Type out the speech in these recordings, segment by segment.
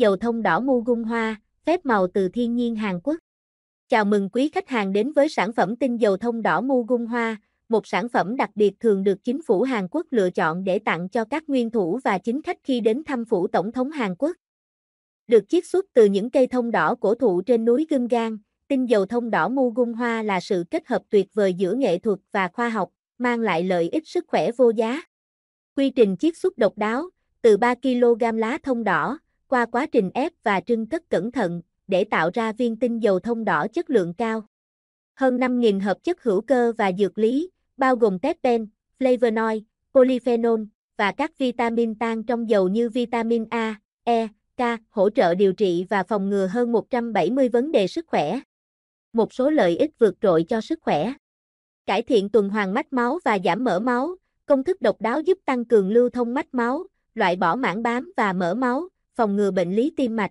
dầu thông đỏ mu gung hoa, phép màu từ thiên nhiên Hàn Quốc. Chào mừng quý khách hàng đến với sản phẩm tinh dầu thông đỏ mu gung hoa, một sản phẩm đặc biệt thường được chính phủ Hàn Quốc lựa chọn để tặng cho các nguyên thủ và chính khách khi đến thăm phủ tổng thống Hàn Quốc. Được chiết xuất từ những cây thông đỏ cổ thụ trên núi Gươm Gang, tinh dầu thông đỏ mu gung hoa là sự kết hợp tuyệt vời giữa nghệ thuật và khoa học, mang lại lợi ích sức khỏe vô giá. Quy trình chiết xuất độc đáo, từ 3 kg lá thông đỏ, qua quá trình ép và trưng cất cẩn thận, để tạo ra viên tinh dầu thông đỏ chất lượng cao. Hơn 5.000 hợp chất hữu cơ và dược lý, bao gồm tepen, flavonoid, polyphenol và các vitamin tan trong dầu như vitamin A, E, K, hỗ trợ điều trị và phòng ngừa hơn 170 vấn đề sức khỏe. Một số lợi ích vượt trội cho sức khỏe. Cải thiện tuần hoàn mạch máu và giảm mỡ máu, công thức độc đáo giúp tăng cường lưu thông mạch máu, loại bỏ mảng bám và mỡ máu, phòng ngừa bệnh lý tim mạch.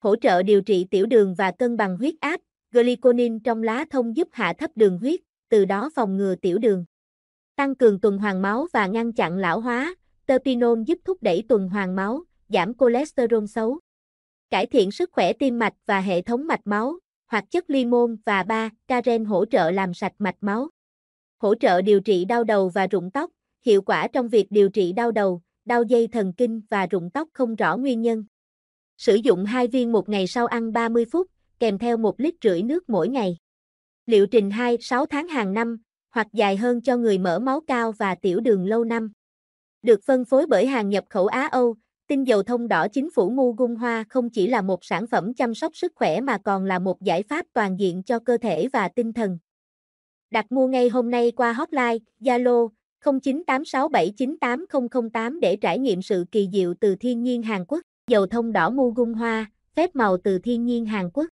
Hỗ trợ điều trị tiểu đường và cân bằng huyết áp, glyconin trong lá thông giúp hạ thấp đường huyết, từ đó phòng ngừa tiểu đường. Tăng cường tuần hoàn máu và ngăn chặn lão hóa, Terpinol giúp thúc đẩy tuần hoàn máu, giảm cholesterol xấu. Cải thiện sức khỏe tim mạch và hệ thống mạch máu, hoạt chất limon và ba Karen hỗ trợ làm sạch mạch máu. Hỗ trợ điều trị đau đầu và rụng tóc, hiệu quả trong việc điều trị đau đầu, đau dây thần kinh và rụng tóc không rõ nguyên nhân. Sử dụng 2 viên một ngày sau ăn 30 phút, kèm theo 1 lít rưỡi nước mỗi ngày. Liệu trình 2-6 tháng hàng năm, hoặc dài hơn cho người mỡ máu cao và tiểu đường lâu năm. Được phân phối bởi hàng nhập khẩu Á-Âu, tinh dầu thông đỏ chính phủ ngu gung hoa không chỉ là một sản phẩm chăm sóc sức khỏe mà còn là một giải pháp toàn diện cho cơ thể và tinh thần. Đặt mua ngay hôm nay qua hotline, Zalo 0986798008 để trải nghiệm sự kỳ diệu từ thiên nhiên Hàn Quốc. Dầu thông đỏ mu gung hoa, phép màu từ thiên nhiên Hàn Quốc.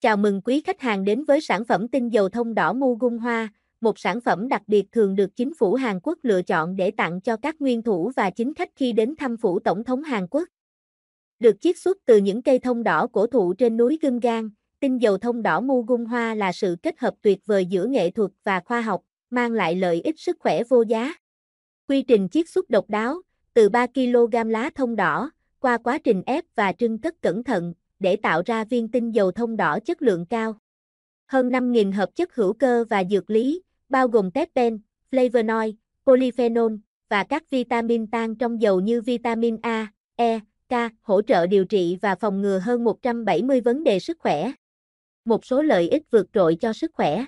Chào mừng quý khách hàng đến với sản phẩm tinh dầu thông đỏ mu gung hoa, một sản phẩm đặc biệt thường được chính phủ Hàn Quốc lựa chọn để tặng cho các nguyên thủ và chính khách khi đến thăm phủ tổng thống Hàn Quốc. Được chiết xuất từ những cây thông đỏ cổ thụ trên núi Gươm Gang, tinh dầu thông đỏ mu gung hoa là sự kết hợp tuyệt vời giữa nghệ thuật và khoa học mang lại lợi ích sức khỏe vô giá. Quy trình chiết xuất độc đáo, từ 3 kg lá thông đỏ, qua quá trình ép và trưng cất cẩn thận, để tạo ra viên tinh dầu thông đỏ chất lượng cao. Hơn 5.000 hợp chất hữu cơ và dược lý, bao gồm terpen, flavonoid, polyphenol và các vitamin tan trong dầu như vitamin A, E, K, hỗ trợ điều trị và phòng ngừa hơn 170 vấn đề sức khỏe. Một số lợi ích vượt trội cho sức khỏe.